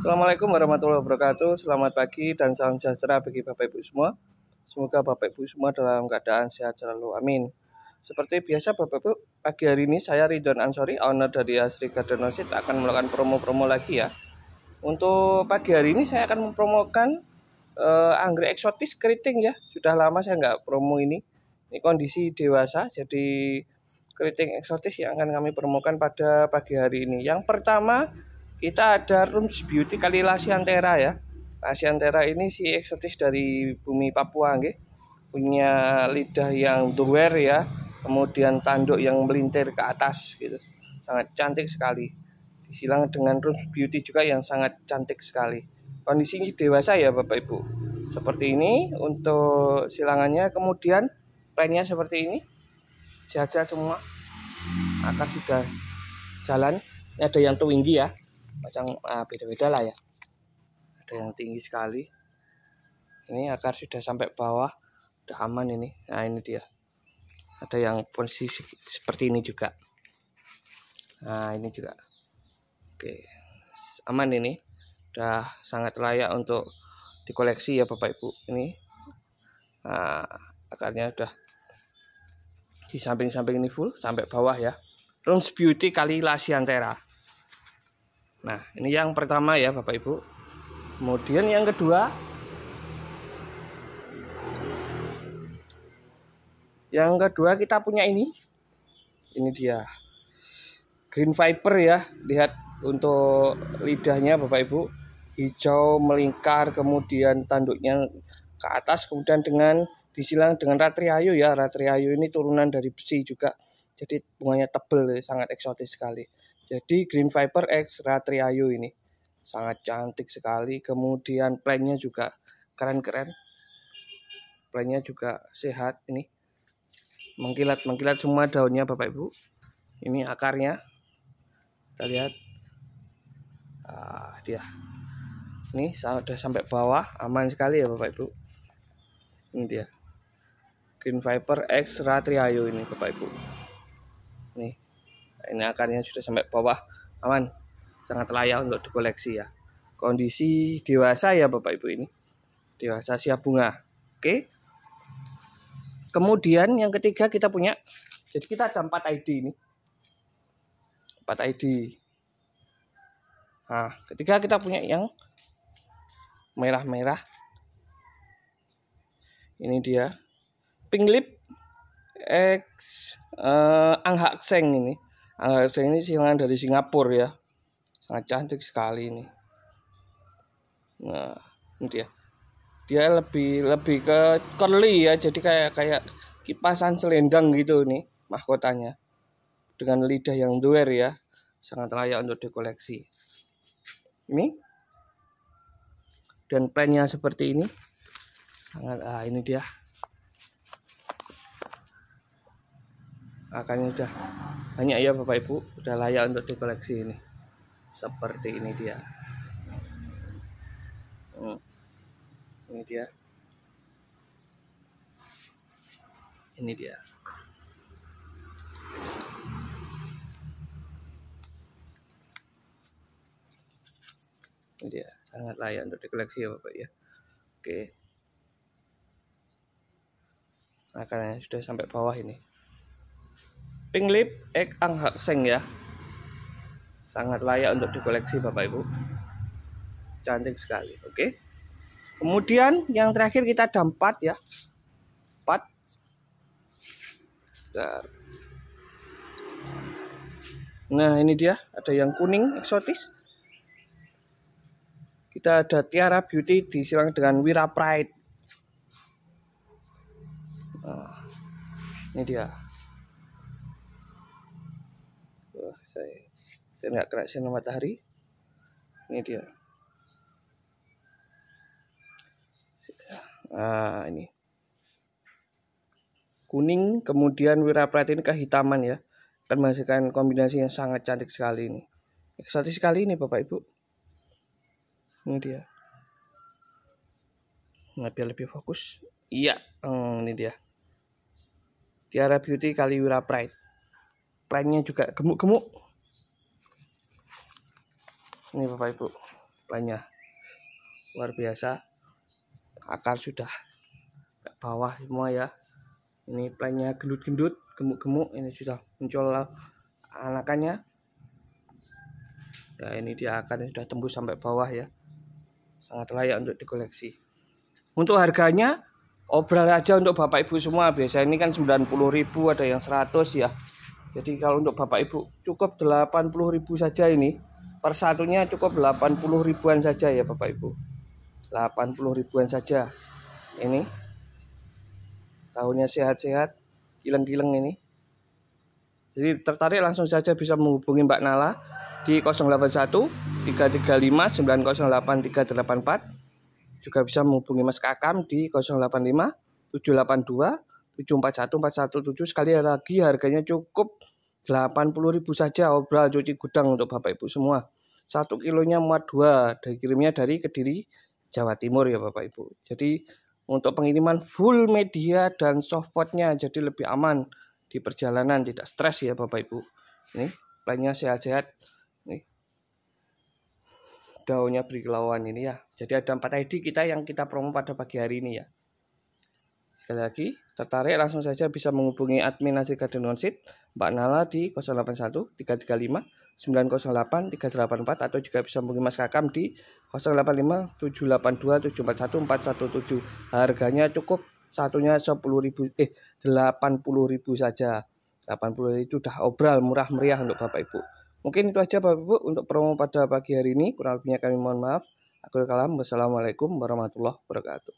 Assalamualaikum warahmatullahi wabarakatuh. Selamat pagi dan salam sejahtera bagi Bapak Ibu semua. Semoga Bapak Ibu semua dalam keadaan sehat selalu. Amin. Seperti biasa Bapak Ibu, pagi hari ini saya Ridwan Ansori, owner dari Asri Gardenosit akan melakukan promo-promo lagi ya. Untuk pagi hari ini saya akan mempromokan uh, anggrek eksotis keriting ya. Sudah lama saya nggak promo ini. Ini kondisi dewasa, jadi keriting eksotis yang akan kami promokan pada pagi hari ini. Yang pertama kita ada Rooms Beauty kali Lasiantera ya Lasiantera ini si eksotis dari bumi Papua nge punya lidah yang duwer ya kemudian tanduk yang melintir ke atas gitu sangat cantik sekali disilang dengan Rooms Beauty juga yang sangat cantik sekali kondisinya dewasa ya Bapak Ibu seperti ini untuk silangannya kemudian plannya seperti ini jajah semua akar sudah jalan ini ada yang tinggi ya macam ah, beda-beda lah ya ada yang tinggi sekali ini akar sudah sampai bawah udah aman ini nah ini dia ada yang posisi seperti ini juga nah ini juga oke aman ini udah sangat layak untuk dikoleksi ya bapak ibu ini nah, akarnya udah di samping-samping ini full sampai bawah ya Rooms Beauty kali Lasiantera Nah, ini yang pertama ya Bapak Ibu. Kemudian yang kedua Yang kedua kita punya ini. Ini dia. Green viper ya. Lihat untuk lidahnya Bapak Ibu. Hijau melingkar kemudian tanduknya ke atas kemudian dengan disilang dengan ratriayu ya. Ratriayu ini turunan dari besi juga. Jadi bunganya tebel, sangat eksotis sekali. Jadi Green Viper X Ratri Ayu ini sangat cantik sekali. Kemudian plannya juga keren-keren. Plannya juga sehat ini. Mengkilat-mengkilat semua daunnya Bapak Ibu. Ini akarnya. Kita lihat. Ah, dia. Ini sudah sampai bawah, aman sekali ya Bapak Ibu. Ini dia. Green Viper X Ratri Ayu ini Bapak Ibu ini akarnya sudah sampai bawah aman sangat layak untuk dikoleksi ya kondisi dewasa ya Bapak Ibu ini dewasa siap bunga oke kemudian yang ketiga kita punya jadi kita ada 4 ID ini 4 ID nah ketiga kita punya yang merah-merah ini dia pink lip X eh, seng ini uh, saya ini silangan dari Singapura ya sangat cantik sekali ini nah ini dia dia lebih lebih ke curly ya jadi kayak kayak kipasan selendang gitu ini mahkotanya dengan lidah yang duer ya sangat layak untuk dikoleksi ini dan pennya seperti ini sangat ah ini dia Akannya udah banyak ya Bapak Ibu udah layak untuk dikoleksi ini seperti ini dia hmm. ini dia ini dia ini dia sangat layak untuk dikoleksi ya Bapak ya oke akarnya sudah sampai bawah ini Pinglip Ek Ang Hak Seng ya. Sangat layak untuk dikoleksi Bapak Ibu. Cantik sekali, oke. Okay? Kemudian yang terakhir kita ada 4 ya. 4. Nah, ini dia, ada yang kuning eksotis. Kita ada Tiara Beauty disilang dengan Wira Pride. Nah, ini dia. biar nggak kena sinar matahari ini dia nah ini kuning kemudian ini kehitaman ya akan menghasilkan kombinasi yang sangat cantik sekali ini eksotis sekali ini bapak ibu ini dia nah biar lebih fokus iya hmm, ini dia Tiara Beauty wira Pride pride-nya juga gemuk-gemuk ini bapak ibu banyak luar biasa akar sudah ke bawah semua ya ini plannya gendut-gendut gemuk-gemuk ini sudah muncul anakannya nah ini dia akan sudah tembus sampai bawah ya sangat layak untuk dikoleksi untuk harganya obral aja untuk bapak ibu semua biasa ini kan 90.000 ada yang 100 ya jadi kalau untuk bapak ibu cukup 80.000 saja ini persatunya cukup 80 ribuan saja ya Bapak Ibu 80 ribuan saja ini tahunnya sehat-sehat kileng-kileng ini jadi tertarik langsung saja bisa menghubungi Mbak Nala di 081 335 908384 juga bisa menghubungi Mas Kakam di 085 782 741 417 sekali lagi harganya cukup ribu saja obral cuci gudang untuk Bapak Ibu semua. Satu kilonya muat dua, dikirimnya dari Kediri, Jawa Timur ya Bapak Ibu. Jadi untuk pengiriman full media dan softwarenya jadi lebih aman di perjalanan, tidak stres ya Bapak Ibu. Ini lainnya sehat-sehat. Ini daunnya berkilauan ini ya. Jadi ada empat ID kita yang kita promo pada pagi hari ini ya. Sekali lagi, tertarik langsung saja bisa menghubungi admin Nasir Garden Onsite Mbak Nala di 081 335 908 384 atau juga bisa menghubungi Mas Kakam di 085 782 741 417. Harganya cukup satunya ribu eh 80 ribu saja. 80 ribu sudah obral murah meriah untuk Bapak Ibu. Mungkin itu aja Bapak Ibu untuk promo pada pagi hari ini. Kurang lebihnya kami mohon maaf. Aku kalam, wassalamualaikum warahmatullahi wabarakatuh.